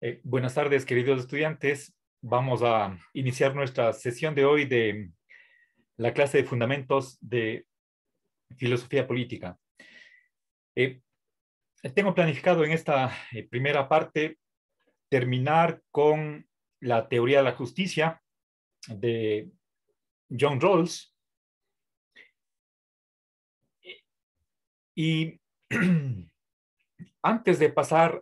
Eh, buenas tardes, queridos estudiantes. Vamos a iniciar nuestra sesión de hoy de la clase de fundamentos de filosofía política. Eh, tengo planificado en esta eh, primera parte terminar con la teoría de la justicia de John Rawls. Y antes de pasar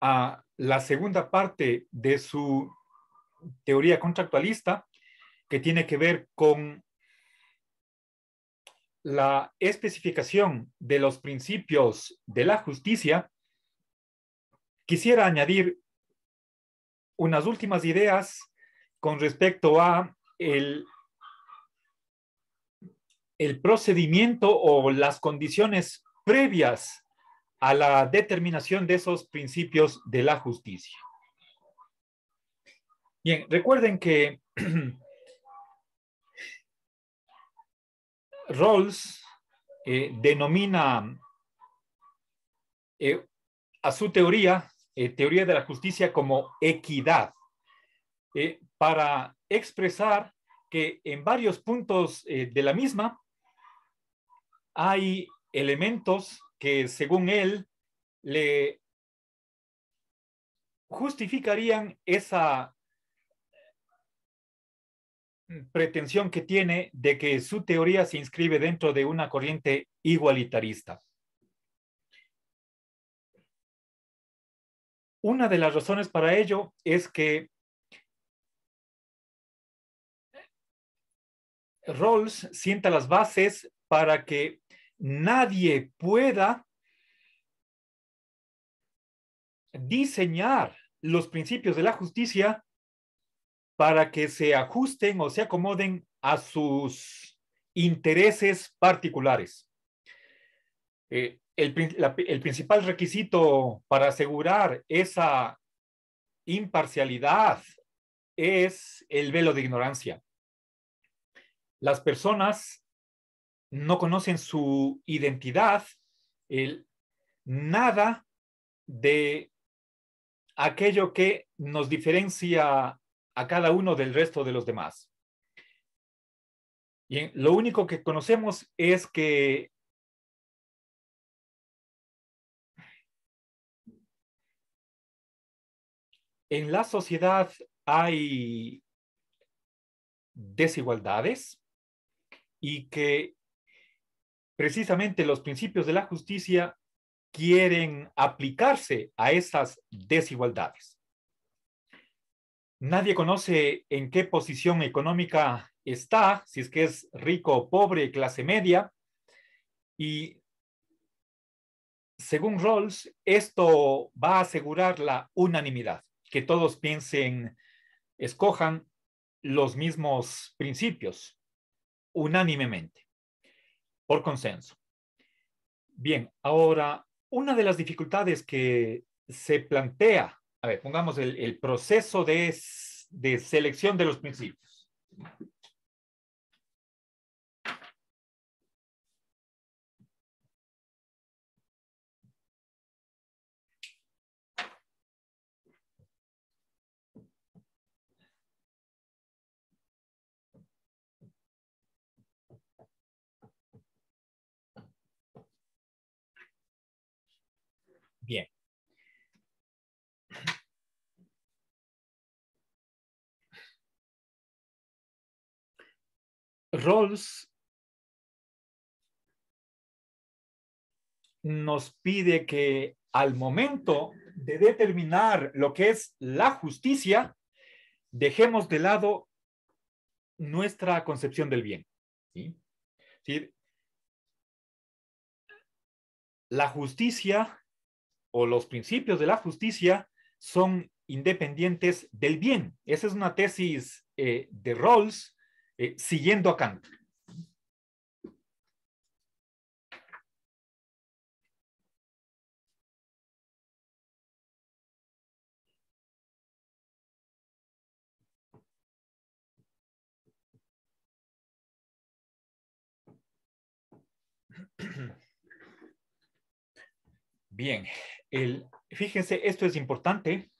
a la segunda parte de su teoría contractualista, que tiene que ver con la especificación de los principios de la justicia, quisiera añadir unas últimas ideas con respecto a el, el procedimiento o las condiciones previas a la determinación de esos principios de la justicia. Bien, recuerden que Rawls eh, denomina eh, a su teoría, eh, teoría de la justicia, como equidad, para expresar que en varios puntos de la misma hay elementos que según él le justificarían esa mm, pretensión que tiene de que su teoría se inscribe dentro de una corriente igualitarista. Una de las razones para ello es que Rawls sienta las bases para que nadie pueda diseñar los principios de la justicia para que se ajusten o se acomoden a sus intereses particulares. Eh, el principal requisito para asegurar esa imparcialidad es el velo de ignorancia. Las personas no conocen su identidad, el, nada de aquello que nos diferencia a cada uno del resto de los demás. Y lo único que conocemos es que en la sociedad hay desigualdades y que precisamente los principios de la justicia quieren aplicarse a esas desigualdades. Nadie conoce en qué posición económica está, si es que es rico o pobre, clase media. Y según Rawls, esto va a asegurar la unanimidad, que todos piensen, escojan los mismos principios unánimemente por consenso. Bien, ahora, una de las dificultades que se plantea, a ver, pongamos el, proceso de, de selección de los principios. Rawls nos pide que al momento de determinar lo que es la justicia, dejemos de lado nuestra concepción del bien. La justicia o los principios de la justicia son independientes del bien. Esa es una tesis eh, de Rawls eh, siguiendo acá. Bien, el, fíjense, esto es importante.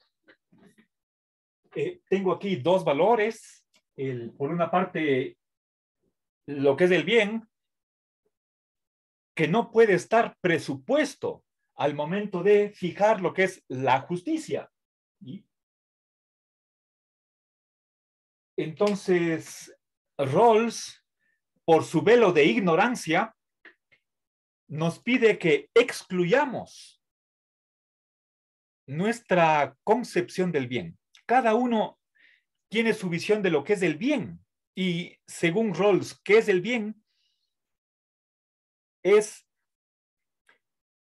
Eh, tengo aquí dos valores por una parte, lo que es el bien, que no puede estar presupuesto al momento de fijar lo que es la justicia. Entonces, Rawls, por su velo de ignorancia, nos pide que excluyamos nuestra concepción del bien. Cada uno tiene su visión de lo que es el bien. Y según Rawls, ¿qué es el bien? Es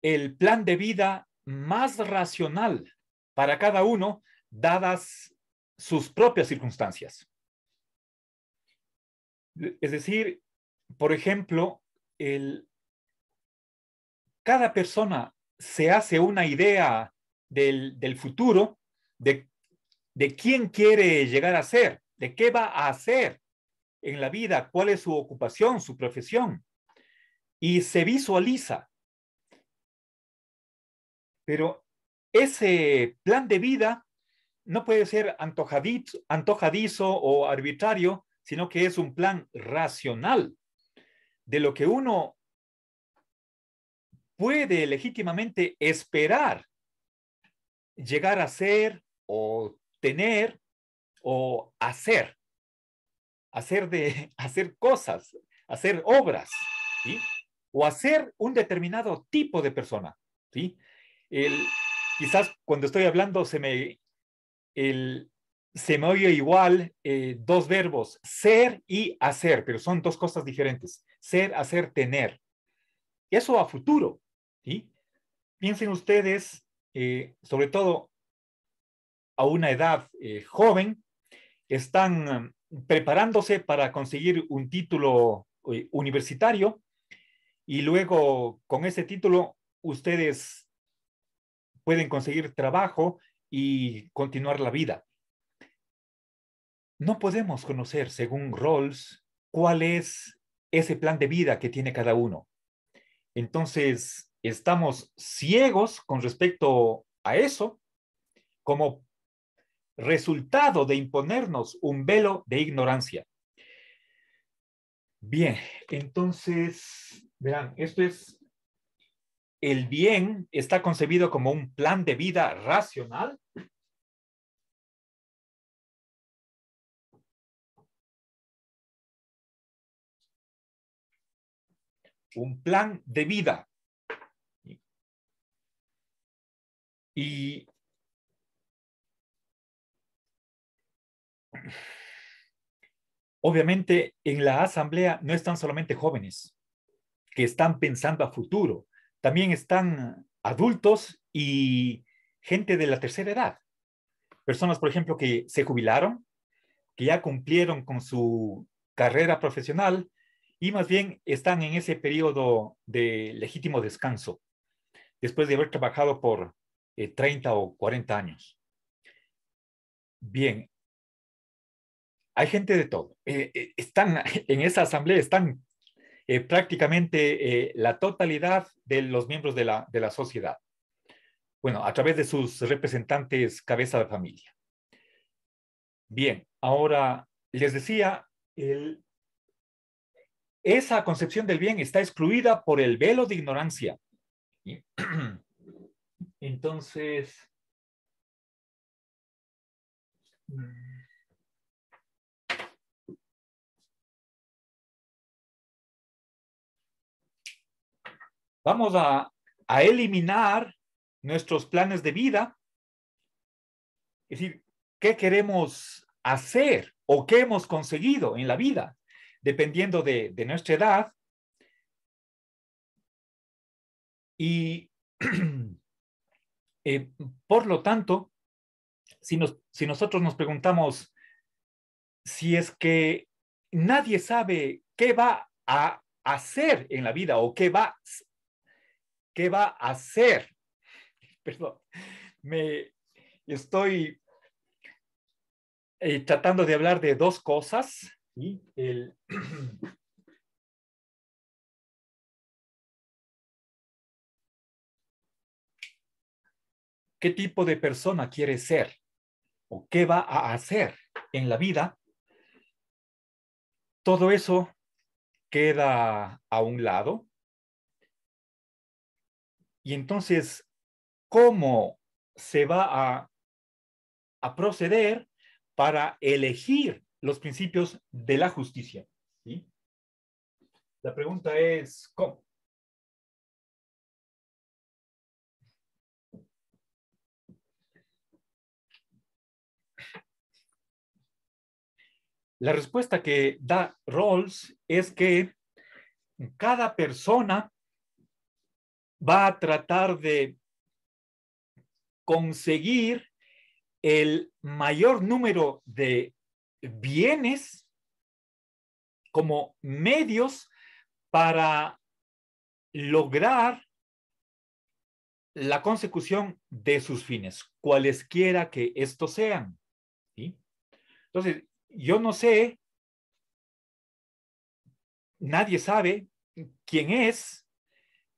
el plan de vida más racional para cada uno, dadas sus propias circunstancias. Es decir, por ejemplo, el, cada persona se hace una idea del, del futuro, de de quién quiere llegar a ser, de qué va a hacer en la vida, cuál es su ocupación, su profesión. Y se visualiza. Pero ese plan de vida no puede ser antojadizo, antojadizo o arbitrario, sino que es un plan racional de lo que uno puede legítimamente esperar llegar a ser o tener o hacer, hacer, de, hacer cosas, hacer obras, ¿sí? o hacer un determinado tipo de persona. ¿sí? El, quizás cuando estoy hablando se me, el, se me oye igual eh, dos verbos, ser y hacer, pero son dos cosas diferentes. Ser, hacer, tener. Eso a futuro. ¿sí? Piensen ustedes, eh, sobre todo a una edad eh, joven, están um, preparándose para conseguir un título eh, universitario y luego con ese título ustedes pueden conseguir trabajo y continuar la vida. No podemos conocer, según Rawls, cuál es ese plan de vida que tiene cada uno. Entonces, estamos ciegos con respecto a eso, como resultado de imponernos un velo de ignorancia. Bien, entonces, verán, esto es, el bien está concebido como un plan de vida racional. Un plan de vida. Y obviamente en la asamblea no están solamente jóvenes que están pensando a futuro, también están adultos y gente de la tercera edad. Personas, por ejemplo, que se jubilaron, que ya cumplieron con su carrera profesional y más bien están en ese periodo de legítimo descanso, después de haber trabajado por 30 eh, o 40 años. Bien, hay gente de todo. Eh, eh, están en esa asamblea, están eh, prácticamente la totalidad de los miembros de la, de la sociedad. Bueno, a través de sus representantes cabeza de familia. Bien, ahora les decía, esa concepción del bien está excluida por el velo de ignorancia. Entonces... Mm, Vamos a, a eliminar nuestros planes de vida. Es decir, ¿qué queremos hacer o qué hemos conseguido en la vida? Dependiendo de, de nuestra edad. Y eh, por lo tanto, si, nos, si nosotros nos preguntamos si es que nadie sabe qué va a hacer en la vida o qué va ¿Qué va a hacer? Perdón, me estoy eh, tratando de hablar de dos cosas. y El, ¿Qué tipo de persona quiere ser? ¿O qué va a hacer en la vida? Todo eso queda a un lado y entonces, ¿cómo se va a, proceder para elegir los principios de la justicia? La pregunta es, ¿cómo? La respuesta que da Rawls es que cada persona va a tratar de conseguir el mayor número de bienes como medios para lograr la consecución de sus fines, cualesquiera que estos sean. Entonces, yo no sé, nadie sabe quién es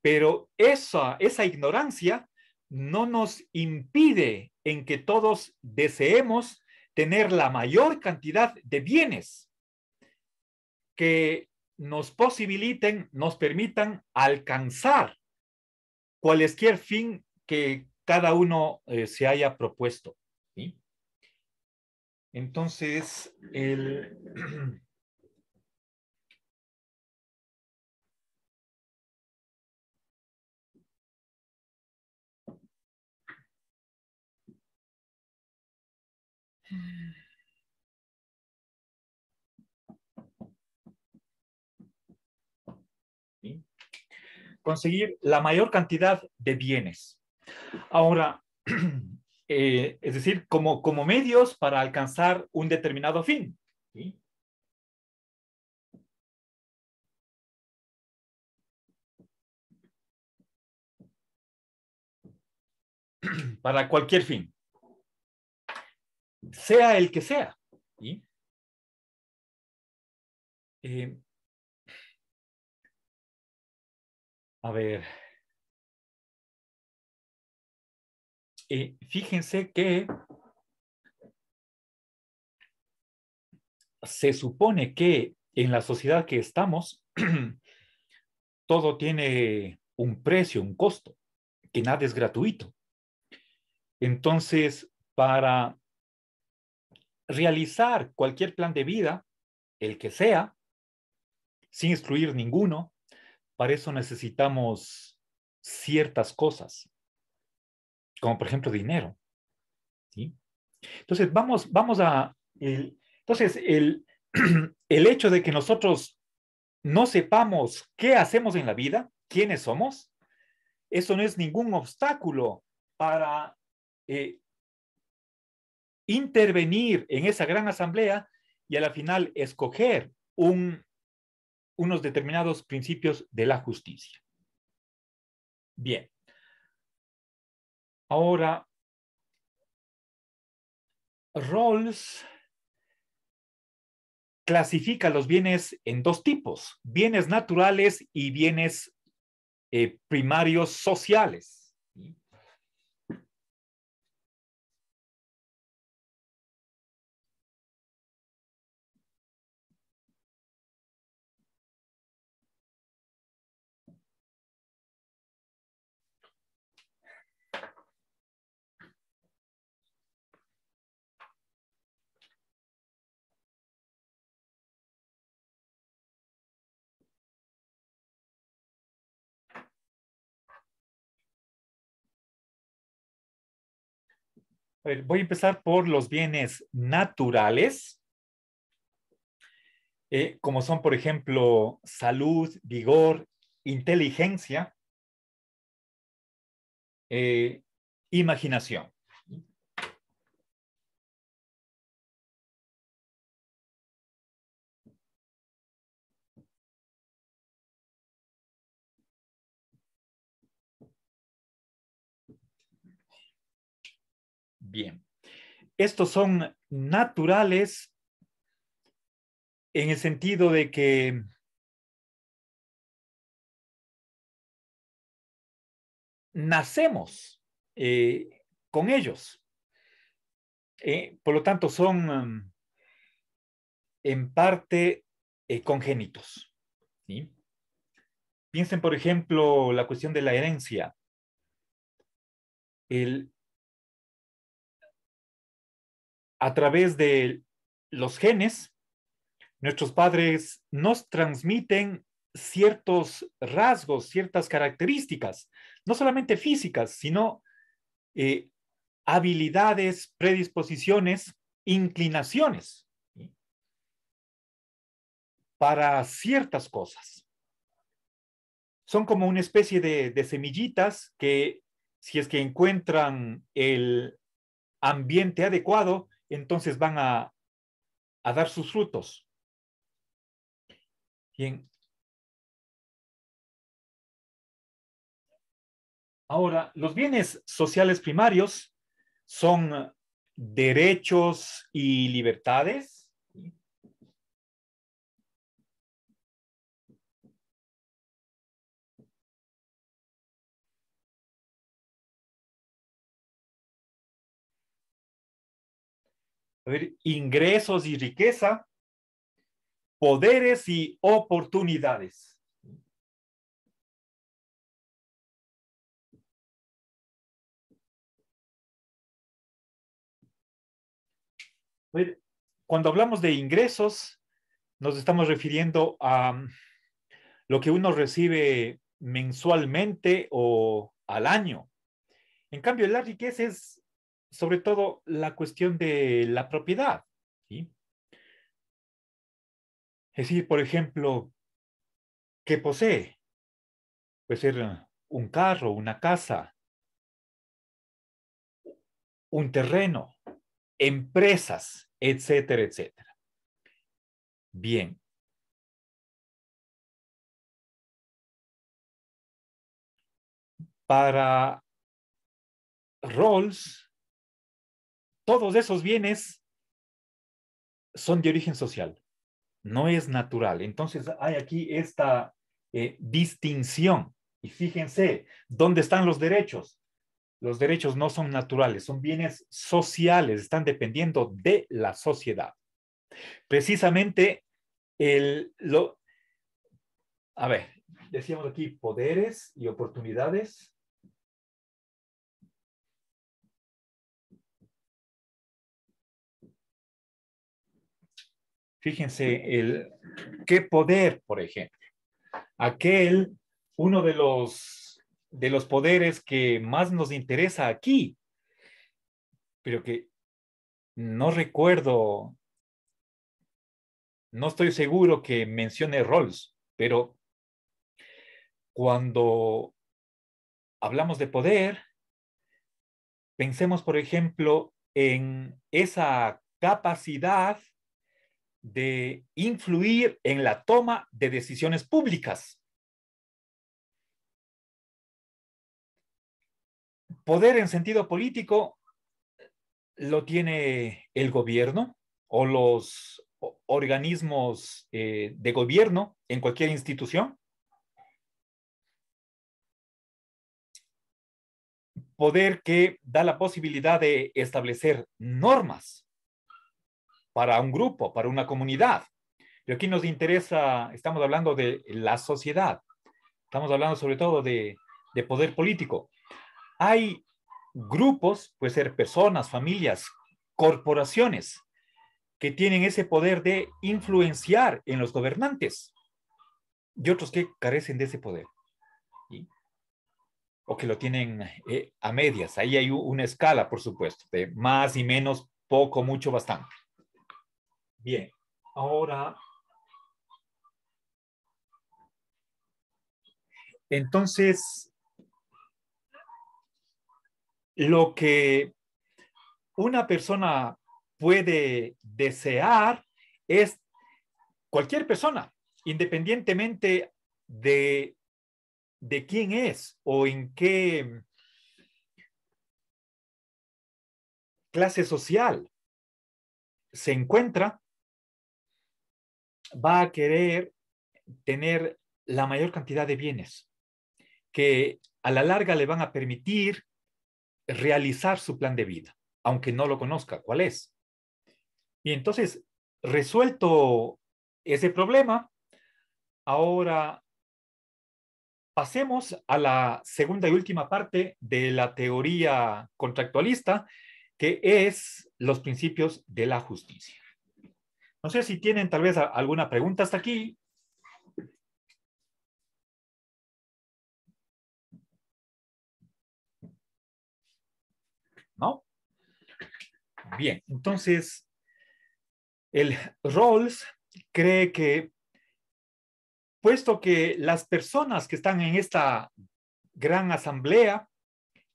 pero esa, ignorancia no nos impide en que todos deseemos tener la mayor cantidad de bienes que nos posibiliten, nos permitan alcanzar cualquier fin que cada uno eh, se haya propuesto. Entonces, el... Conseguir la mayor cantidad de bienes. Ahora, eh, es decir, como, como medios para alcanzar un determinado fin. Para cualquier fin sea el que sea. y eh, a ver. Eh, fíjense que se supone que en la sociedad que estamos, todo tiene un precio, un costo, que nada es gratuito. Entonces, para realizar cualquier plan de vida, el que sea, sin excluir ninguno, para eso necesitamos ciertas cosas, como por ejemplo dinero. Entonces, vamos, vamos a... entonces, el, el hecho de que nosotros no sepamos qué hacemos en la vida, quiénes somos, eso no es ningún obstáculo para eh, intervenir en esa gran asamblea y a la final escoger un, unos determinados principios de la justicia. Bien. Ahora, Rawls clasifica los bienes en dos tipos, bienes naturales y bienes eh, primarios sociales. voy a empezar por los bienes naturales, eh, como son, por ejemplo, salud, vigor, inteligencia, eh, imaginación. Bien. Estos son naturales en el sentido de que nacemos eh, con ellos. Eh, por lo tanto, son um, en parte eh, congénitos. Piensen, por ejemplo, la cuestión de la herencia. El, a través de los genes, nuestros padres nos transmiten ciertos rasgos, ciertas características, no solamente físicas, sino eh, habilidades, predisposiciones, inclinaciones para ciertas cosas. Son como una especie de semillitas que si es que encuentran el ambiente adecuado, entonces van a, dar sus frutos. Bien. Ahora, los bienes sociales primarios son derechos y libertades ver, ingresos y riqueza, poderes y oportunidades. Pues, cuando hablamos de ingresos, nos estamos refiriendo a mm, lo que uno recibe mensualmente o al año. En cambio, la riqueza es sobre todo la cuestión de la propiedad. ¿sí? Es decir, por ejemplo, ¿qué posee? Puede ser un carro, una casa, un terreno, empresas, etcétera, etcétera. Bien. Para Rolls todos esos bienes son de origen social, no es natural. Entonces hay aquí esta eh, distinción. Y fíjense, ¿dónde están los derechos? Los derechos no son naturales, son bienes sociales, están dependiendo de la sociedad. Precisamente el, lo, a ver, decíamos aquí poderes y oportunidades, Fíjense, el qué poder, por ejemplo. Aquel, uno de los, de los poderes que más nos interesa aquí, pero que no recuerdo, no estoy seguro que mencione Rolls, pero cuando hablamos de poder, pensemos, por ejemplo, en esa capacidad de influir en la toma de decisiones públicas. Poder en sentido político lo tiene el gobierno o los organismos eh, de gobierno en cualquier institución. Poder que da la posibilidad de establecer normas para un grupo, para una comunidad. y aquí nos interesa, estamos hablando de la sociedad, estamos hablando sobre todo de, poder político. Hay grupos, puede ser personas, familias, corporaciones, que tienen ese poder de influenciar en los gobernantes y otros que carecen de ese poder. O que lo tienen eh, a medias. Ahí hay una escala, por supuesto, de más y menos, poco, mucho, bastante. Bien, ahora... Entonces, lo que una persona puede desear es cualquier persona, independientemente de, quién es o en qué clase social se encuentra, va a querer tener la mayor cantidad de bienes que a la larga le van a permitir realizar su plan de vida, aunque no lo conozca cuál es. Y entonces, resuelto ese problema, ahora pasemos a la segunda y última parte de la teoría contractualista, que es los principios de la justicia. No sé si tienen tal vez alguna pregunta hasta aquí. ¿No? Bien, entonces, el Rawls cree que, puesto que las personas que están en esta gran asamblea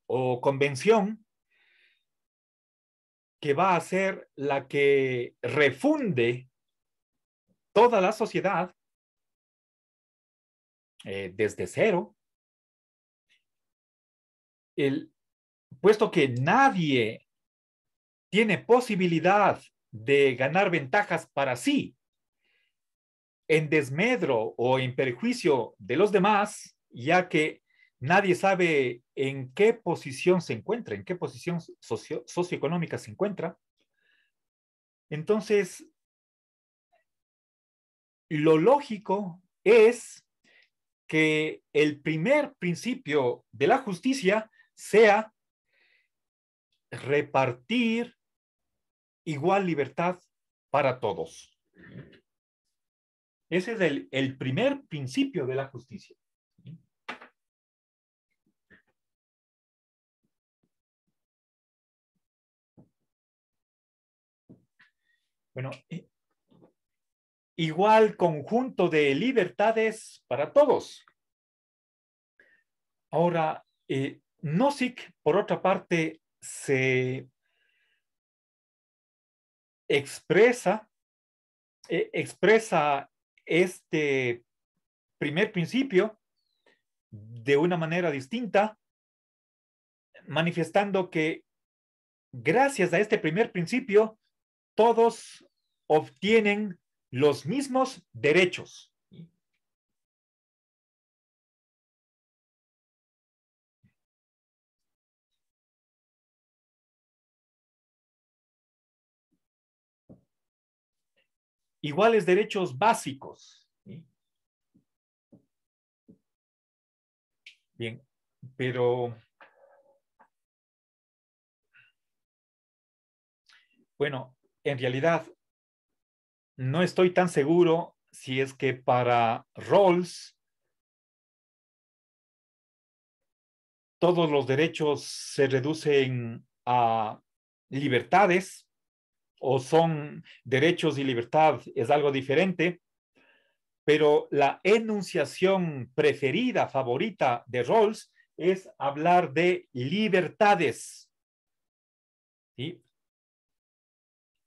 o convención que va a ser la que refunde toda la sociedad eh, desde cero, puesto que nadie tiene posibilidad de ganar ventajas para sí en desmedro o en perjuicio de los demás, ya que nadie sabe en qué posición se encuentra, en qué posición socioeconómica se encuentra. Entonces, lo lógico es que el primer principio de la justicia sea repartir igual libertad para todos. Ese es el primer principio de la justicia. Bueno, eh, igual conjunto de libertades para todos. Ahora, eh, Nozick, por otra parte, se expresa, eh, expresa este primer principio de una manera distinta, manifestando que gracias a este primer principio, todos obtienen los mismos derechos. Iguales derechos básicos. Bien, pero bueno, en realidad no estoy tan seguro si es que para Rawls todos los derechos se reducen a libertades o son derechos y libertad es algo diferente, pero la enunciación preferida, favorita de Rawls es hablar de libertades. ¿Sí?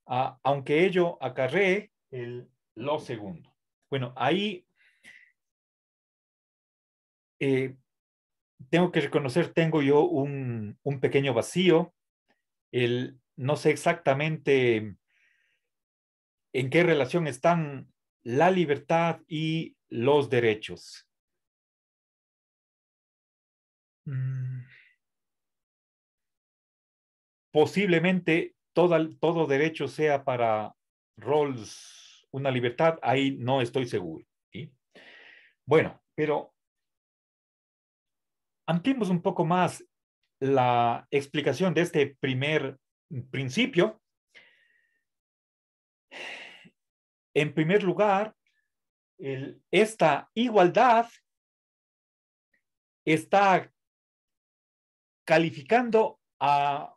aunque ello acarree el, lo segundo. Bueno, ahí eh, tengo que reconocer, tengo yo un, un pequeño vacío. El, no sé exactamente en qué relación están la libertad y los derechos. Mm. Posiblemente todo, derecho sea para Rawls una libertad, ahí no estoy seguro. Bueno, pero ampliemos un poco más la explicación de este primer principio. En primer lugar, esta igualdad está calificando a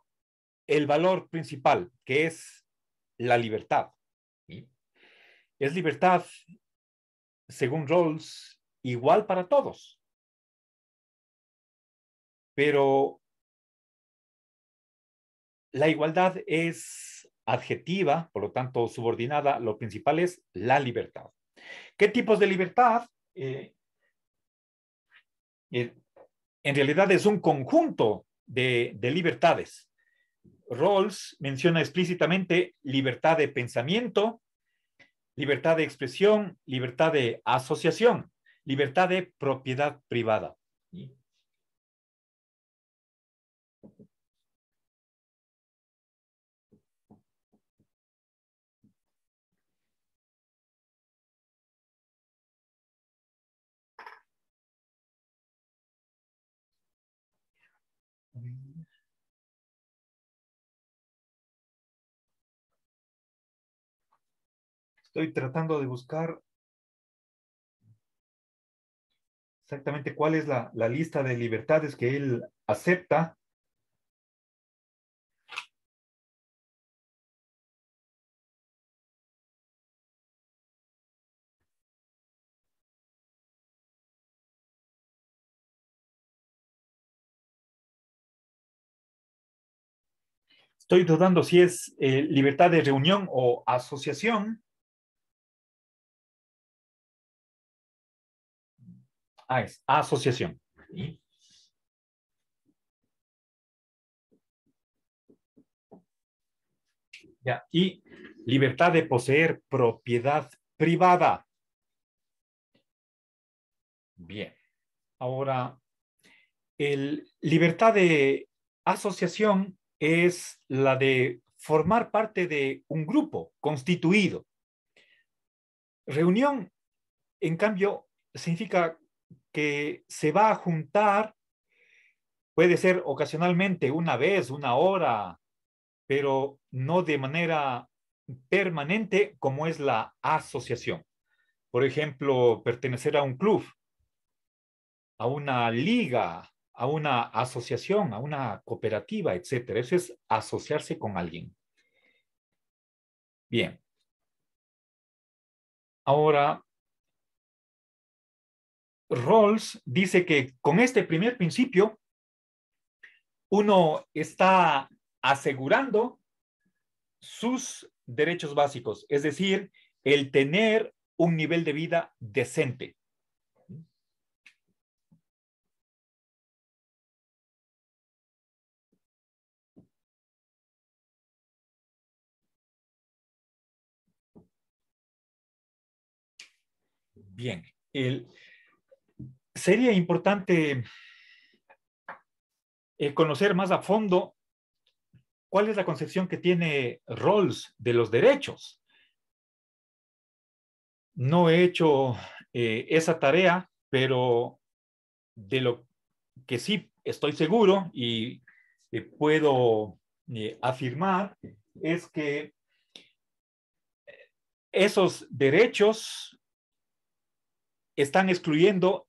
el valor principal, que es la libertad. Es libertad, según Rawls, igual para todos. Pero la igualdad es adjetiva, por lo tanto subordinada, lo principal es la libertad. ¿Qué tipos de libertad? Eh, eh, en realidad es un conjunto de libertades Rawls menciona explícitamente libertad de pensamiento, libertad de expresión, libertad de asociación, libertad de propiedad privada. Estoy tratando de buscar exactamente cuál es la, lista de libertades que él acepta. Estoy dudando si es eh, libertad de reunión o asociación. Ah, es asociación. y libertad de poseer propiedad privada. Bien. Ahora, el libertad de asociación es la de formar parte de un grupo constituido. Reunión, en cambio, significa que se va a juntar, puede ser ocasionalmente una vez, una hora, pero no de manera permanente como es la asociación. Por ejemplo, pertenecer a un club, a una liga, a una asociación, a una cooperativa, etc. Eso es asociarse con alguien. Bien. Ahora, Rawls dice que con este primer principio uno está asegurando sus derechos básicos, es decir, el tener un nivel de vida decente. Bien, el, sería importante eh, conocer más a fondo cuál es la concepción que tiene Rawls de los derechos. No he hecho eh, esa tarea, pero de lo que sí estoy seguro y eh, puedo afirmar es que esos derechos están excluyendo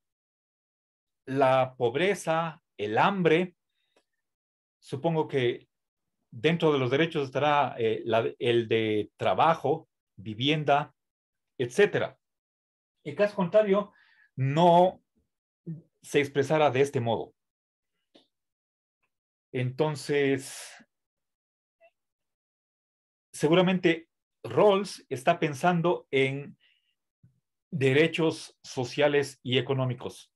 la pobreza, el hambre, supongo que dentro de los derechos estará eh, el de trabajo, vivienda, etcétera. El caso contrario no se expresara de este modo. Entonces, seguramente Rawls está pensando en derechos sociales y económicos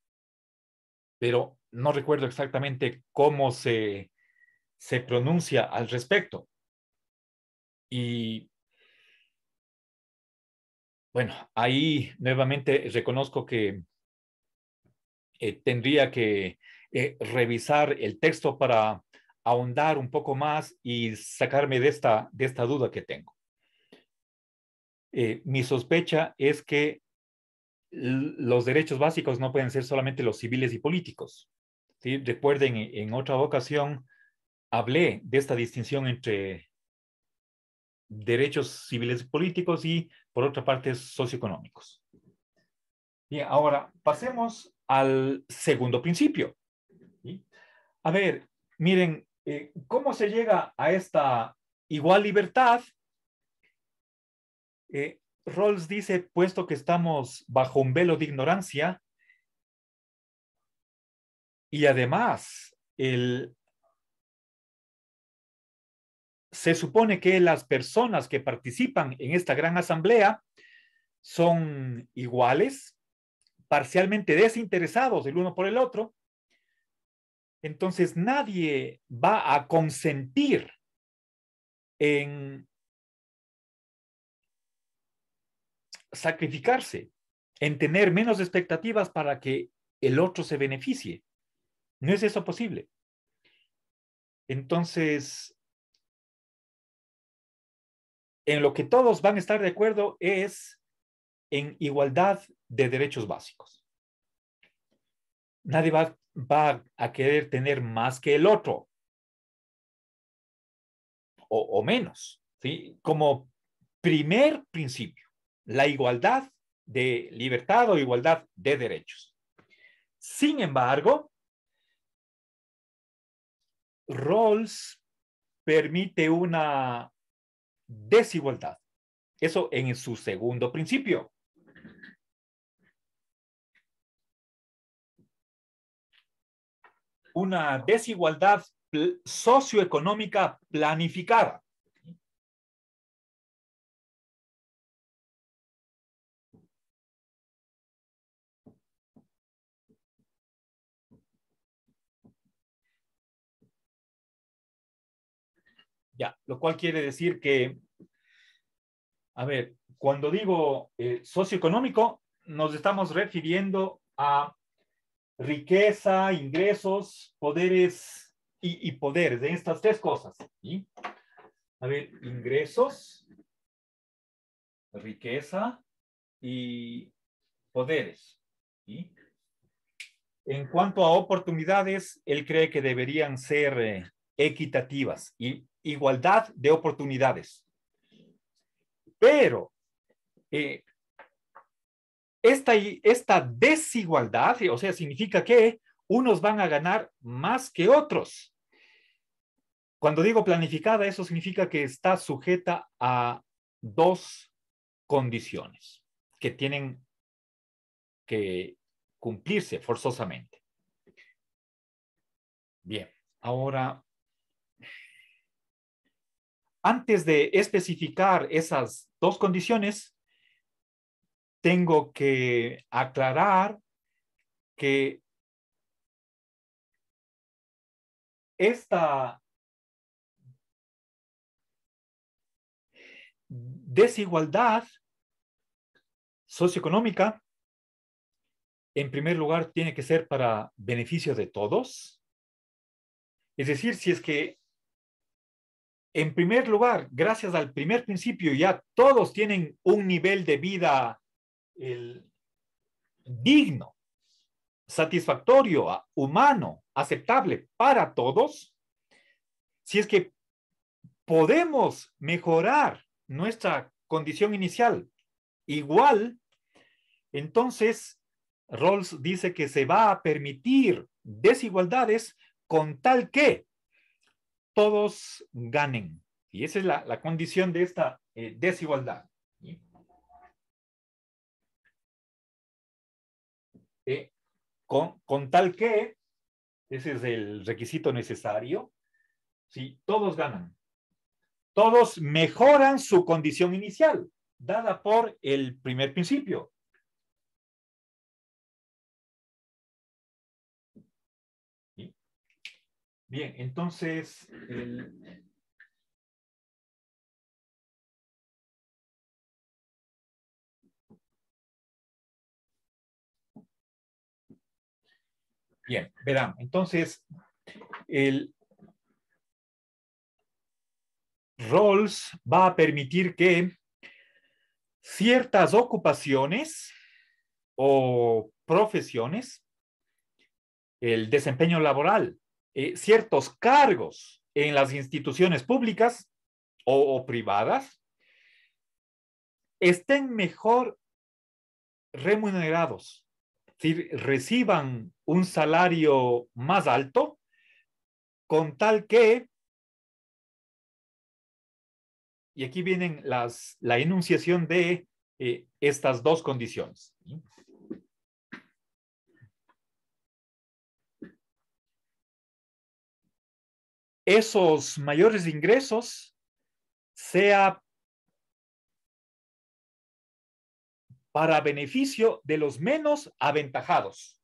pero no recuerdo exactamente cómo se, se pronuncia al respecto. Y bueno, ahí nuevamente reconozco que eh, tendría que eh, revisar el texto para ahondar un poco más y sacarme de esta, de esta duda que tengo. Eh, mi sospecha es que los derechos básicos no pueden ser solamente los civiles y políticos. Recuerden, en otra ocasión hablé de esta distinción entre derechos civiles y políticos y, por otra parte, socioeconómicos. Bien, ahora pasemos al segundo principio. A ver, miren, eh, ¿cómo se llega a esta igual libertad? Eh, Rawls dice, puesto que estamos bajo un velo de ignorancia, y además el, se supone que las personas que participan en esta gran asamblea son iguales, parcialmente desinteresados el uno por el otro, entonces nadie va a consentir en sacrificarse, en tener menos expectativas para que el otro se beneficie. No es eso posible. Entonces, en lo que todos van a estar de acuerdo es en igualdad de derechos básicos. Nadie va, a querer tener más que el otro o, menos, ¿sí? Como primer principio la igualdad de libertad o igualdad de derechos. Sin embargo, Rawls permite una desigualdad. Eso en su segundo principio. Una desigualdad socioeconómica planificada. Ya, lo cual quiere decir que, a ver, cuando digo eh, socioeconómico, nos estamos refiriendo a riqueza, ingresos, poderes y, poderes, de estas tres cosas. ¿sí? A ver, ingresos, riqueza y poderes. ¿sí? En cuanto a oportunidades, él cree que deberían ser eh, equitativas y igualdad de oportunidades. Pero eh, esta, esta desigualdad, o sea, significa que unos van a ganar más que otros. Cuando digo planificada, eso significa que está sujeta a dos condiciones que tienen que cumplirse forzosamente. Bien, ahora antes de especificar esas dos condiciones, tengo que aclarar que esta desigualdad socioeconómica, en primer lugar, tiene que ser para beneficio de todos. Es decir, si es que en primer lugar, gracias al primer principio, ya todos tienen un nivel de vida digno, satisfactorio, humano, aceptable para todos. Si es que podemos mejorar nuestra condición inicial igual, entonces Rawls dice que se va a permitir desigualdades con tal que todos ganen. Y esa es la, condición de esta eh, desigualdad. Eh, con, tal que, ese es el requisito necesario, si todos ganan. Todos mejoran su condición inicial, dada por el primer principio. Bien, entonces, el, Bien, verán. Entonces, el roles va a permitir que ciertas ocupaciones o profesiones, el desempeño laboral eh, ciertos cargos en las instituciones públicas o, privadas estén mejor remunerados, si reciban un salario más alto, con tal que, y aquí vienen las, la enunciación de eh, estas dos condiciones. esos mayores ingresos sea para beneficio de los menos aventajados.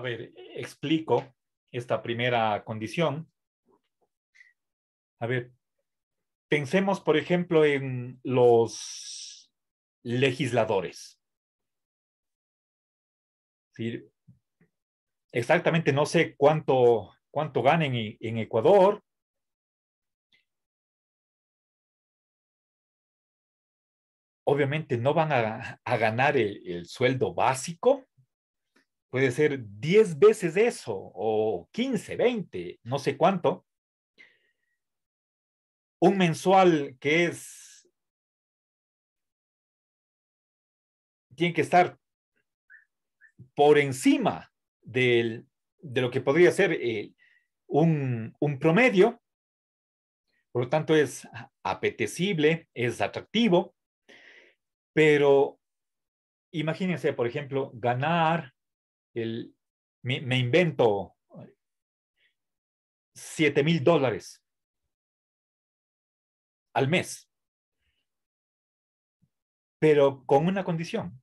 A ver, explico esta primera condición. A ver, pensemos, por ejemplo, en los legisladores. exactamente no sé cuánto, cuánto ganen en, en Ecuador. Obviamente no van a, ganar el sueldo básico puede ser 10 veces eso, o 15, 20, no sé cuánto. Un mensual que es, tiene que estar por encima de lo que podría ser eh, un promedio. Por lo tanto, es apetecible, es atractivo, pero imagínense, por ejemplo, ganar el, me, invento 7 mil dólares al mes, pero con una condición,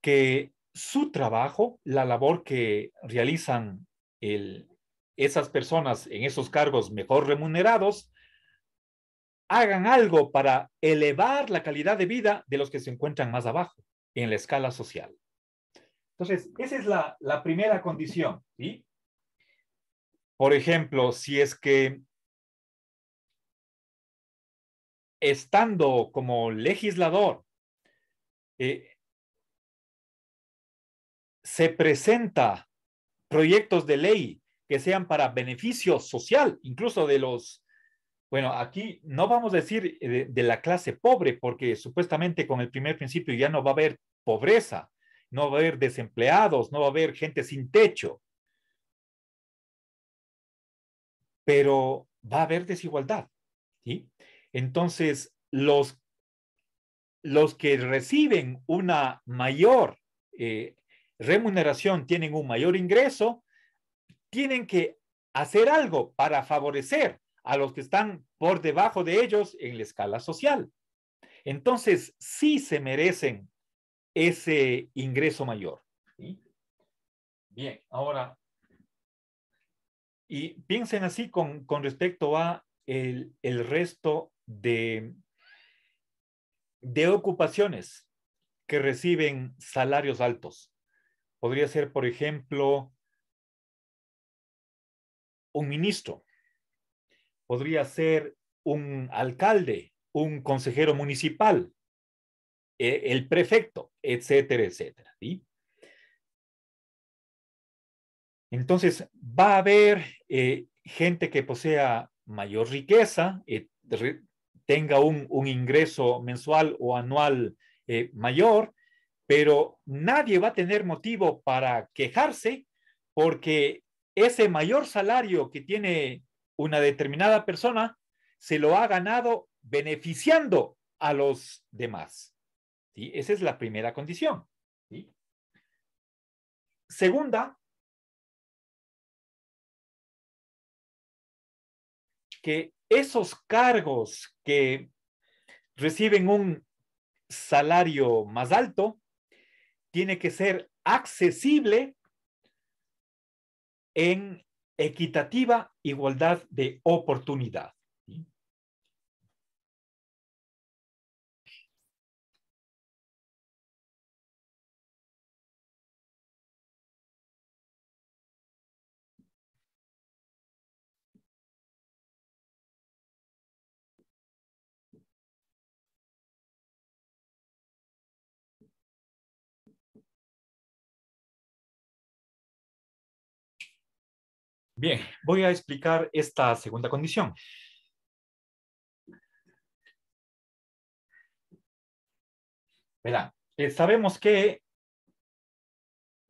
que su trabajo, la labor que realizan esas personas en esos cargos mejor remunerados, hagan algo para elevar la calidad de vida de los que se encuentran más abajo en la escala social. Entonces, esa es la, primera condición. ¿sí? Por ejemplo, si es que estando como legislador, eh, se presenta proyectos de ley que sean para beneficio social, incluso de los, bueno, aquí no vamos a decir eh, de la clase pobre, porque supuestamente con el primer principio ya no va a haber pobreza, no va a haber desempleados, no va a haber gente sin techo. Pero va a haber desigualdad. Entonces, los, que reciben una mayor eh, remuneración, tienen un mayor ingreso, tienen que hacer algo para favorecer a los que están por debajo de ellos en la escala social. Entonces, sí se merecen ese ingreso mayor. Bien, ahora, y piensen así con, con respecto a el, el resto de, de ocupaciones que reciben salarios altos. Podría ser, por ejemplo, un ministro, podría ser un alcalde, un consejero municipal, eh, el prefecto, etcétera, etcétera. ¿sí? Entonces, va a haber eh, gente que posea mayor riqueza, eh, tenga un, ingreso mensual o anual mayor, pero nadie va a tener motivo para quejarse porque ese mayor salario que tiene una determinada persona se lo ha ganado beneficiando a los demás. Esa es la primera condición. Segunda, que esos cargos que reciben un salario más alto tiene que ser accesible en equitativa igualdad de oportunidad. Bien, voy a explicar esta segunda condición. Eh, sabemos que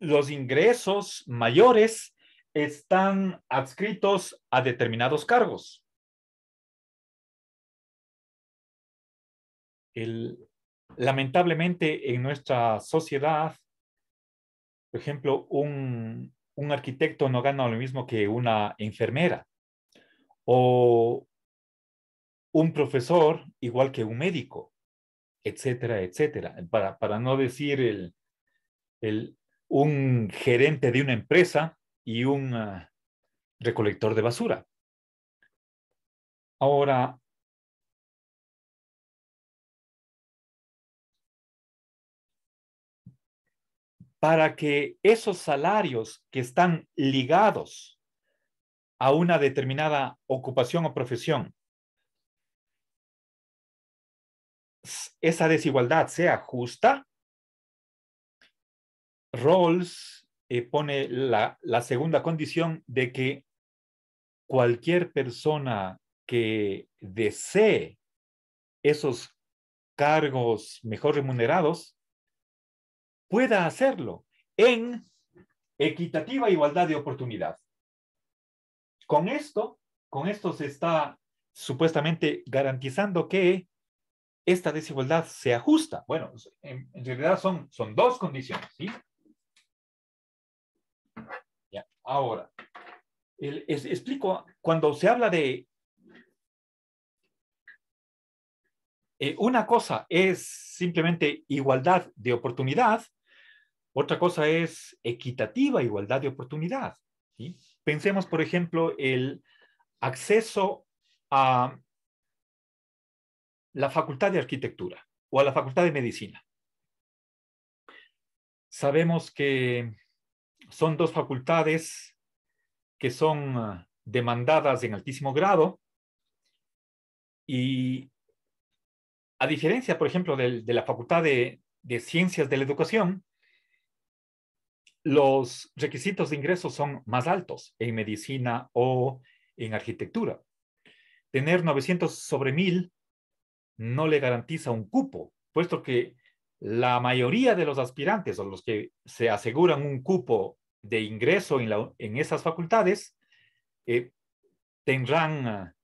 los ingresos mayores están adscritos a determinados cargos. lamentablemente en nuestra sociedad, por ejemplo, un un arquitecto no gana lo mismo que una enfermera o un profesor igual que un médico, etcétera, etcétera. Para, para no decir el, un gerente de una empresa y un ah, recolector de basura. Ahora, para que esos salarios que están ligados a una determinada ocupación o profesión, esa desigualdad sea justa, Rawls eh, pone la segunda condición de que cualquier persona que desee esos cargos mejor remunerados pueda hacerlo en equitativa igualdad de oportunidad. Con esto, con esto se está supuestamente garantizando que esta desigualdad se ajusta. Bueno, en, realidad son, son dos condiciones, ¿sí? ahora, explico, cuando se habla de... Eh, una cosa es simplemente igualdad de oportunidad otra cosa es equitativa, igualdad de oportunidad. Pensemos, por ejemplo, el acceso a la facultad de arquitectura o a la facultad de medicina. Sabemos que son dos facultades que son ah, demandadas en altísimo grado y a diferencia, por ejemplo, de, la Facultad de Ciencias de la Educación, los requisitos de ingreso son más altos en medicina o en arquitectura. Tener 900 sobre 1000 no le garantiza un cupo, puesto que la mayoría de los aspirantes o los que se aseguran un cupo de ingreso en, esas facultades eh, tendrán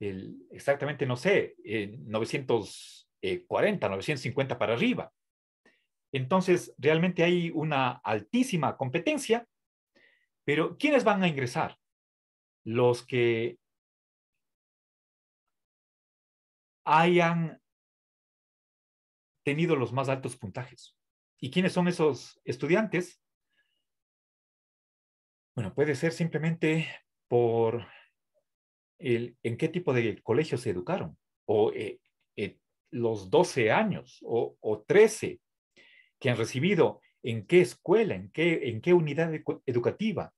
eh, exactamente, no sé, 940, eh, 950 para arriba. Entonces, realmente hay una altísima competencia, pero ¿quiénes van a ingresar? Los que hayan tenido los más altos puntajes. ¿Y quiénes son esos estudiantes? Bueno, puede ser simplemente por el, en qué tipo de colegio se educaron, o eh, eh, los 12 años, o, o 13, que han recibido, en qué escuela, en qué, en qué unidad educativa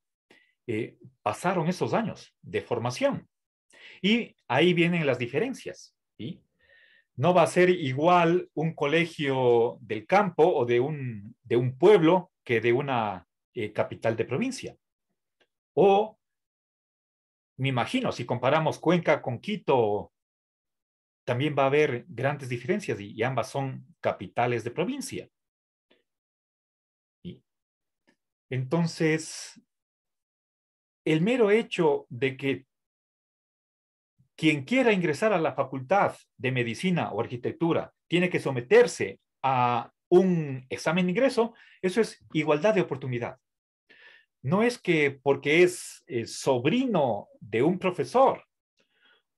eh, pasaron esos años de formación. Y ahí vienen las diferencias. No va a ser igual un colegio del campo o de un, pueblo que de una eh, capital de provincia. O, me imagino, si comparamos Cuenca con Quito, también va a haber grandes diferencias y ambas son capitales de provincia. Entonces, el mero hecho de que quien quiera ingresar a la facultad de medicina o arquitectura tiene que someterse a un examen de ingreso, eso es igualdad de oportunidad. No es que porque es eh, sobrino de un profesor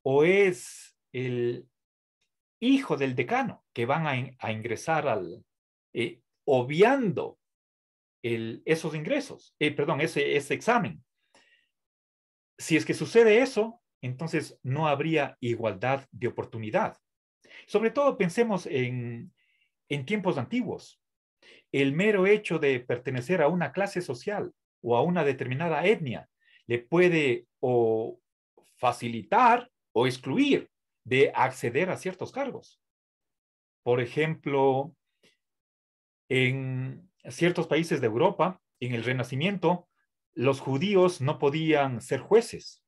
o es el hijo del decano que van a, ingresar al, eh, obviando esos ingresos, eh, perdón, ese, examen. Si es que sucede eso, entonces no habría igualdad de oportunidad. Sobre todo pensemos en, en tiempos antiguos. El mero hecho de pertenecer a una clase social o a una determinada etnia le puede o facilitar o excluir de acceder a ciertos cargos. Por ejemplo, en ciertos países de Europa, en el Renacimiento, los judíos no podían ser jueces.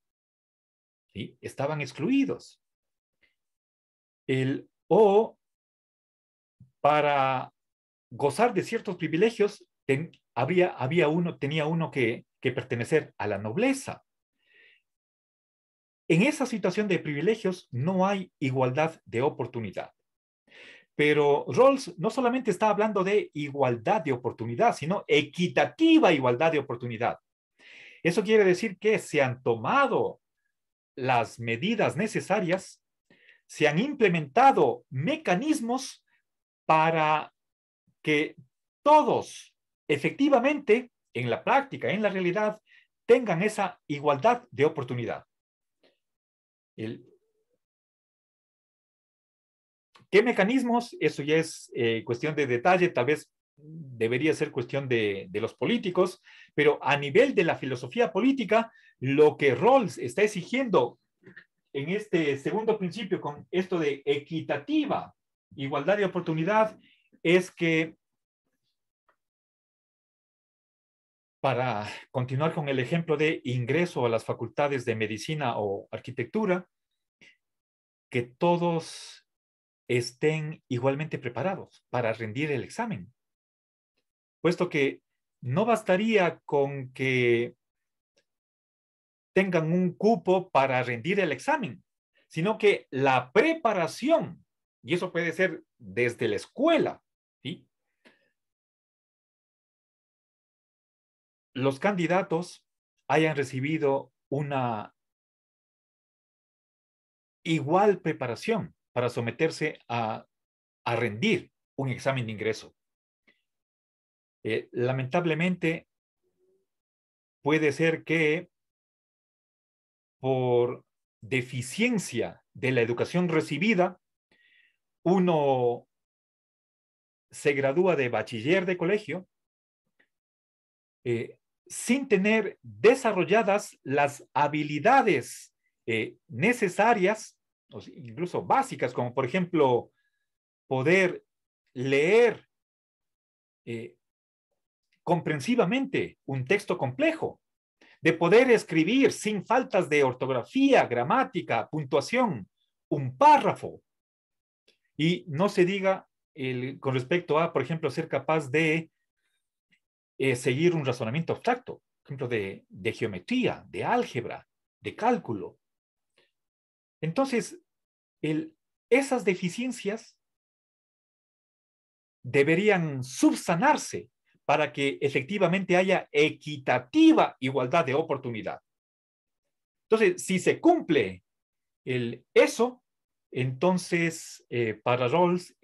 Estaban excluidos. El o para gozar de ciertos privilegios había, uno, tenía uno que, que pertenecer a la nobleza. En esa situación de privilegios no hay igualdad de oportunidad. Pero Rawls no solamente está hablando de igualdad de oportunidad, sino equitativa igualdad de oportunidad. Eso quiere decir que se han tomado las medidas necesarias, se han implementado mecanismos para que todos efectivamente en la práctica, en la realidad, tengan esa igualdad de oportunidad. El, ¿Qué mecanismos? Eso ya es eh, cuestión de detalle, tal vez debería ser cuestión de, de, los políticos, pero a nivel de la filosofía política, lo que Rawls está exigiendo en este segundo principio con esto de equitativa, igualdad de oportunidad, es que, para continuar con el ejemplo de ingreso a las facultades de medicina o arquitectura, que todos estén igualmente preparados para rendir el examen, puesto que no bastaría con que tengan un cupo para rendir el examen, sino que la preparación, y eso puede ser desde la escuela, los candidatos hayan recibido una igual preparación para someterse a, a rendir un examen de ingreso. Eh, lamentablemente, puede ser que por deficiencia de la educación recibida, uno se gradúa de bachiller de colegio eh, sin tener desarrolladas las habilidades eh, necesarias incluso básicas, como por ejemplo poder leer eh, comprensivamente un texto complejo, de poder escribir sin faltas de ortografía, gramática, puntuación, un párrafo. Y no se diga con respecto a, por ejemplo, ser capaz de eh, seguir un razonamiento abstracto, por ejemplo, de geometría, de álgebra, de cálculo, entonces, esas deficiencias deberían subsanarse para que efectivamente haya equitativa igualdad de oportunidad. Entonces, si se cumple eso, entonces eh, para Rawls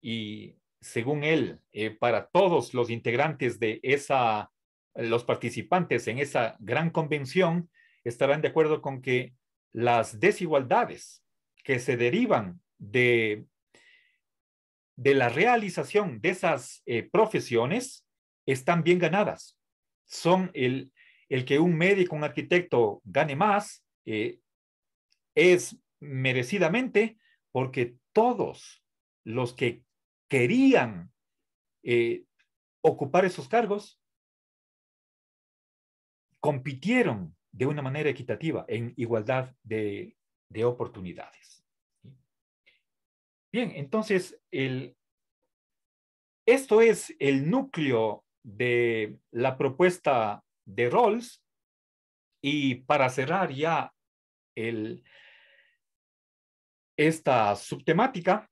y según él, eh, para todos los integrantes de esa, los participantes en esa gran convención, estarán de acuerdo con que las desigualdades que se derivan de, de la realización de esas eh, profesiones están bien ganadas. Son el, que un médico, un arquitecto gane más, eh, es merecidamente porque todos los que querían eh, ocupar esos cargos compitieron de una manera equitativa, en igualdad de, oportunidades. Bien, entonces, esto es el núcleo de la propuesta de Rawls. Y para cerrar ya esta subtemática,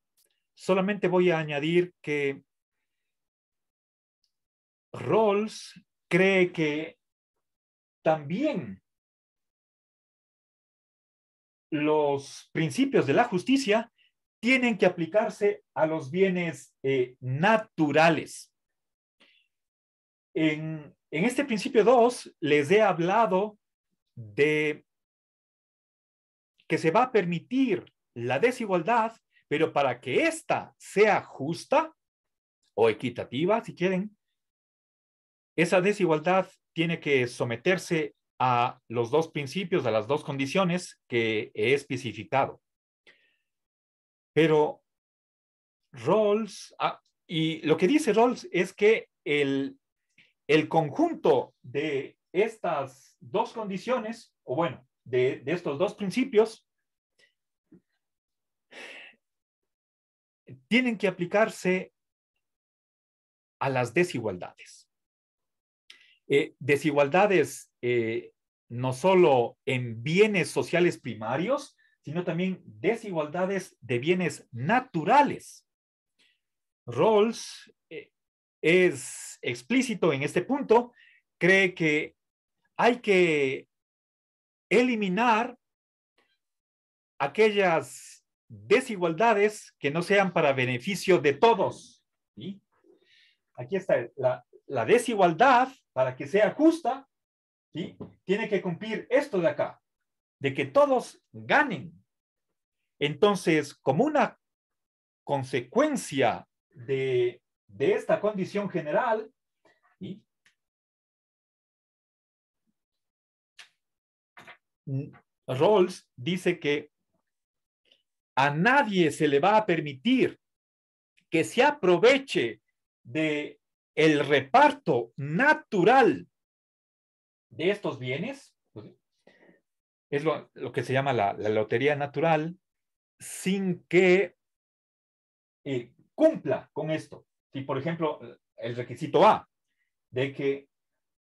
solamente voy a añadir que Rawls cree que también los principios de la justicia tienen que aplicarse a los bienes eh, naturales. En, en este principio 2 les he hablado de que se va a permitir la desigualdad, pero para que ésta sea justa o equitativa, si quieren, esa desigualdad tiene que someterse a los dos principios, a las dos condiciones que he especificado. Pero Rawls, ah, y lo que dice Rawls es que el, conjunto de estas dos condiciones, o bueno, de, estos dos principios, tienen que aplicarse a las desigualdades. Eh, desigualdades eh, no solo en bienes sociales primarios, sino también desigualdades de bienes naturales. Rawls eh, es explícito en este punto, cree que hay que eliminar aquellas desigualdades que no sean para beneficio de todos. Aquí está la desigualdad, para que sea justa, tiene que cumplir esto de acá, de que todos ganen. Entonces, como una consecuencia de, esta condición general, Rawls dice que a nadie se le va a permitir que se aproveche de el reparto natural de estos bienes, pues, es lo, que se llama la, lotería natural, sin que eh, cumpla con esto. Si, por ejemplo, el requisito A, de que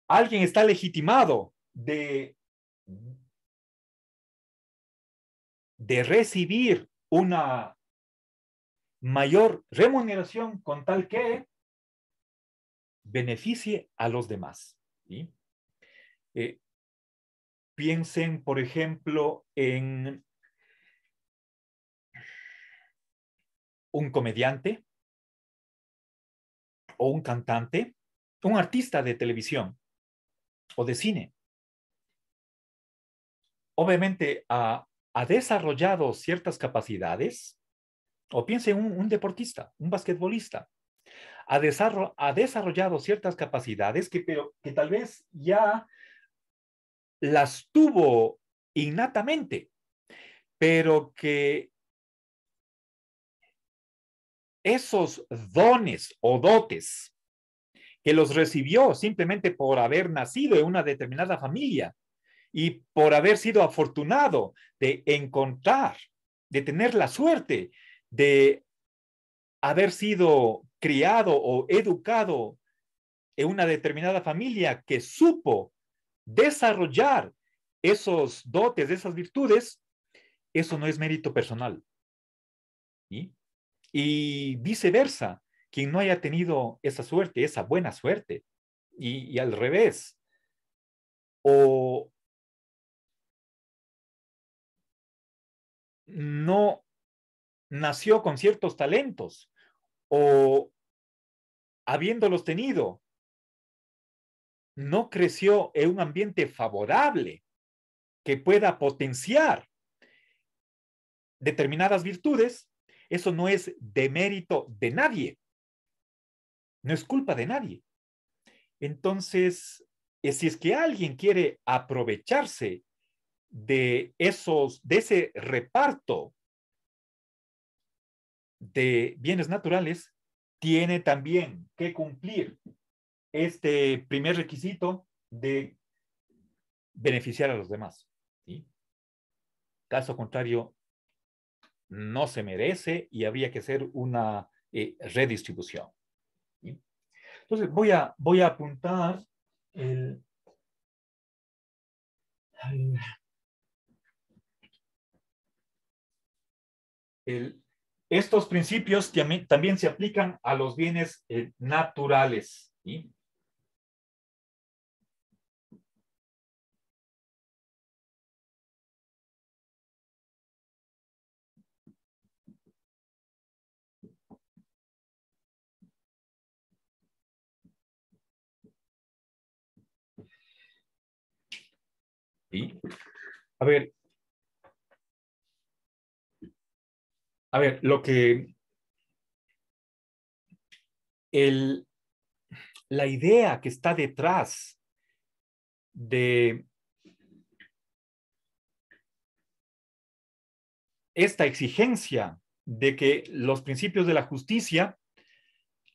alguien está legitimado de, de recibir una mayor remuneración con tal que beneficie a los demás. ¿sí? Eh, piensen, por ejemplo, en un comediante o un cantante, un artista de televisión o de cine. Obviamente ah, ha, desarrollado ciertas capacidades, o piensen en un, deportista, un basquetbolista, ha, desarrollado ciertas capacidades que, que tal vez ya las tuvo innatamente, pero que esos dones o dotes que los recibió simplemente por haber nacido en una determinada familia y por haber sido afortunado de encontrar, de tener la suerte de haber sido criado o educado en una determinada familia que supo desarrollar esos dotes, esas virtudes, eso no es mérito personal. Y viceversa, quien no haya tenido esa suerte, esa buena suerte, y al revés, o no nació con ciertos talentos, o habiéndolos tenido, no creció en un ambiente favorable que pueda potenciar determinadas virtudes, eso no es de mérito de nadie. No es culpa de nadie. Entonces, eh, si es que alguien quiere aprovecharse de esos, de ese reparto de bienes naturales, tiene también que cumplir este primer requisito de beneficiar a los demás. ¿sí? Caso contrario, no se merece y habría que hacer una eh, redistribución. Entonces, voy a, voy a apuntar el... estos principios también, también, se aplican a los bienes eh, naturales. ¿sí? A ver, a ver, lo que la idea que está detrás de esta exigencia de que los principios de la justicia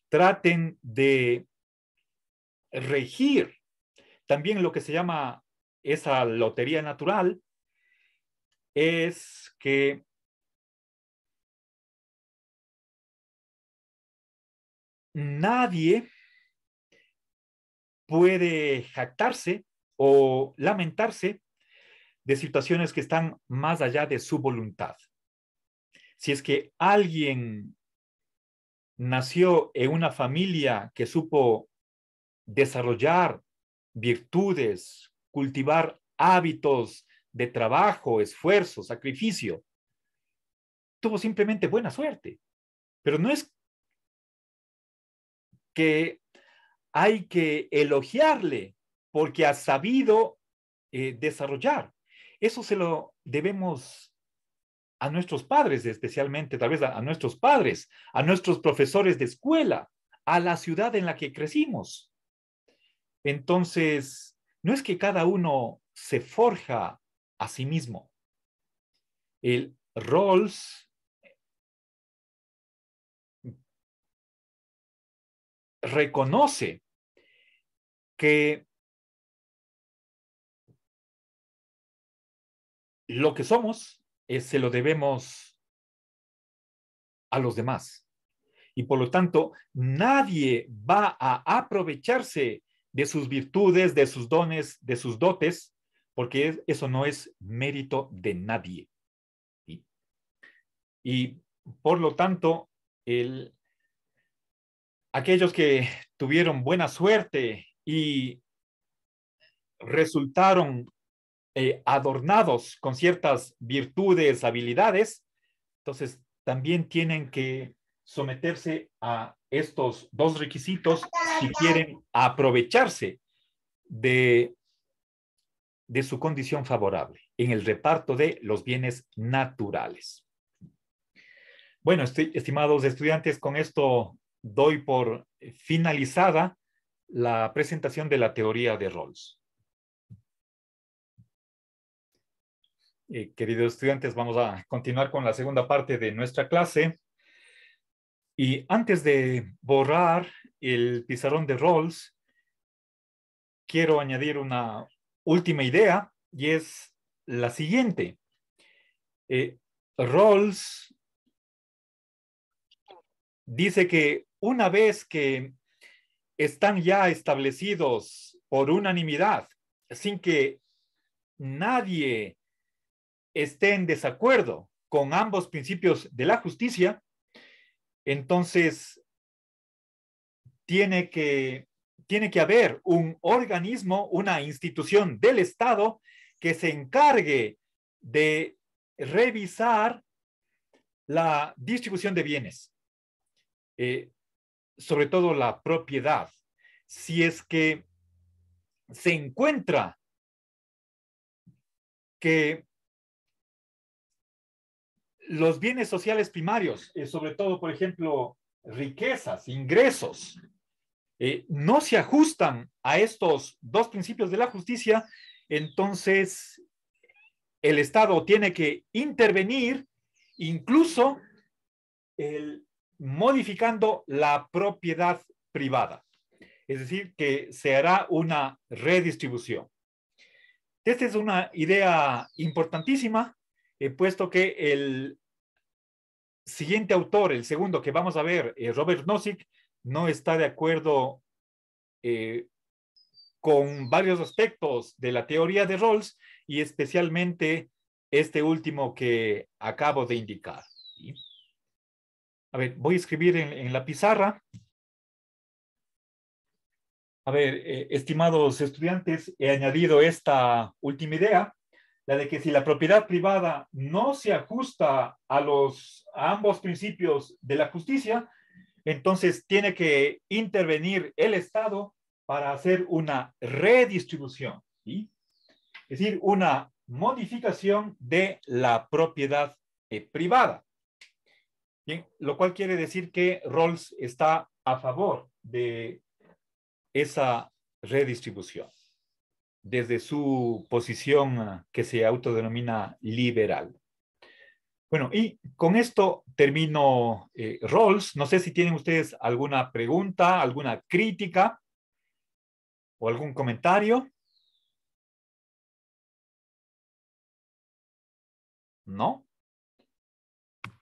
traten de regir también lo que se llama esa lotería natural es que nadie puede jactarse o lamentarse de situaciones que están más allá de su voluntad. Si es que alguien nació en una familia que supo desarrollar virtudes, cultivar hábitos de trabajo, esfuerzo, sacrificio. Tuvo simplemente buena suerte. Pero no es que hay que elogiarle porque ha sabido eh, desarrollar. Eso se lo debemos a nuestros padres, especialmente tal vez a nuestros padres, a nuestros profesores de escuela, a la ciudad en la que crecimos. Entonces, no es que cada uno se forja a sí mismo. El Rolls eh, reconoce que lo que somos eh, se lo debemos a los demás. Y por lo tanto, nadie va a aprovecharse de sus virtudes, de sus dones, de sus dotes, porque eso no es mérito de nadie. Y por lo tanto, aquellos que tuvieron buena suerte y resultaron eh, adornados con ciertas virtudes, habilidades, entonces también tienen que someterse a estos dos requisitos si quieren aprovecharse de, de su condición favorable en el reparto de los bienes naturales. Bueno, estimados estudiantes, con esto doy por finalizada la presentación de la teoría de Rawls. Eh, queridos estudiantes, vamos a continuar con la segunda parte de nuestra clase. Y antes de borrar el pizarrón de Rolls, quiero añadir una última idea y es la siguiente. Eh, Rolls dice que una vez que están ya establecidos por unanimidad, sin que nadie esté en desacuerdo con ambos principios de la justicia, entonces tiene que, tiene que haber un organismo, una institución del Estado que se encargue de revisar la distribución de bienes, eh, sobre todo la propiedad. Si es que se encuentra que los bienes sociales primarios, eh, sobre todo, por ejemplo, riquezas, ingresos, eh, no se ajustan a estos dos principios de la justicia, entonces el Estado tiene que intervenir incluso modificando la propiedad privada. Es decir, que se hará una redistribución. Esta es una idea importantísima, eh, puesto que el siguiente autor, el segundo que vamos a ver, eh, Robert Nozick, no está de acuerdo eh, con varios aspectos de la teoría de Rawls y especialmente este último que acabo de indicar. A ver, voy a escribir en, la pizarra. A ver, eh, estimados estudiantes, he añadido esta última idea, la de que si la propiedad privada no se ajusta a, los, a ambos principios de la justicia, entonces tiene que intervenir el Estado para hacer una redistribución, es decir, una modificación de la propiedad eh, privada. lo cual quiere decir que Rawls está a favor de esa redistribución desde su posición ah, que se autodenomina liberal. Bueno, y con esto termino eh, Rolls. No sé si tienen ustedes alguna pregunta, alguna crítica o algún comentario. ¿No?